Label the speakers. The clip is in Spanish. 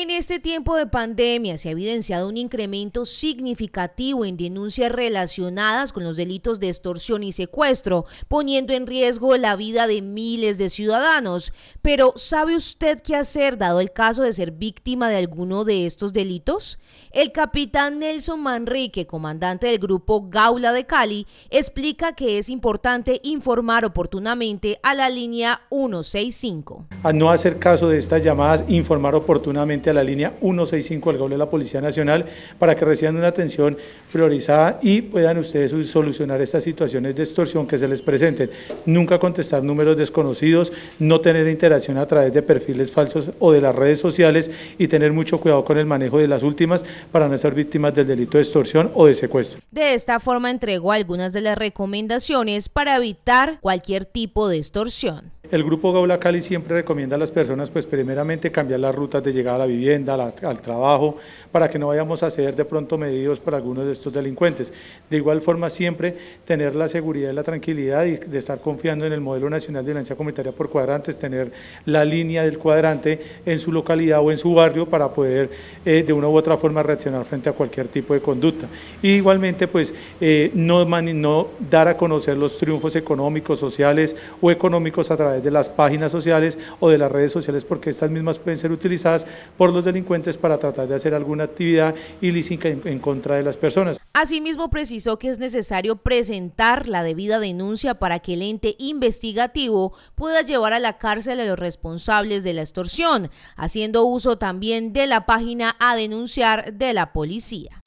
Speaker 1: En este tiempo de pandemia se ha evidenciado un incremento significativo en denuncias relacionadas con los delitos de extorsión y secuestro, poniendo en riesgo la vida de miles de ciudadanos. Pero ¿sabe usted qué hacer dado el caso de ser víctima de alguno de estos delitos? El capitán Nelson Manrique, comandante del grupo Gaula de Cali, explica que es importante informar oportunamente a la línea 165.
Speaker 2: A no hacer caso de estas llamadas, informar oportunamente a la línea 165 al gobierno de la Policía Nacional para que reciban una atención priorizada y puedan ustedes solucionar estas situaciones de extorsión que se les presenten. Nunca contestar números desconocidos, no tener interacción a través de perfiles falsos o de las redes sociales y tener mucho cuidado con el manejo de las últimas para no ser víctimas del delito de extorsión o de secuestro.
Speaker 1: De esta forma entregó algunas de las recomendaciones para evitar cualquier tipo de extorsión.
Speaker 2: El Grupo Gaula Cali siempre recomienda a las personas, pues primeramente, cambiar las rutas de llegada a la vivienda, al trabajo, para que no vayamos a ser de pronto medidos para algunos de estos delincuentes. De igual forma, siempre tener la seguridad y la tranquilidad y de estar confiando en el modelo nacional de violencia comunitaria por cuadrantes, tener la línea del cuadrante en su localidad o en su barrio para poder eh, de una u otra forma reaccionar frente a cualquier tipo de conducta. igualmente, pues, eh, no dar a conocer los triunfos económicos, sociales o económicos a través de las páginas sociales o de las redes sociales porque estas mismas pueden ser utilizadas por los delincuentes para tratar de hacer alguna actividad ilícita en contra de las personas.
Speaker 1: Asimismo, precisó que es necesario presentar la debida denuncia para que el ente investigativo pueda llevar a la cárcel a los responsables de la extorsión, haciendo uso también de la página a denunciar de la policía.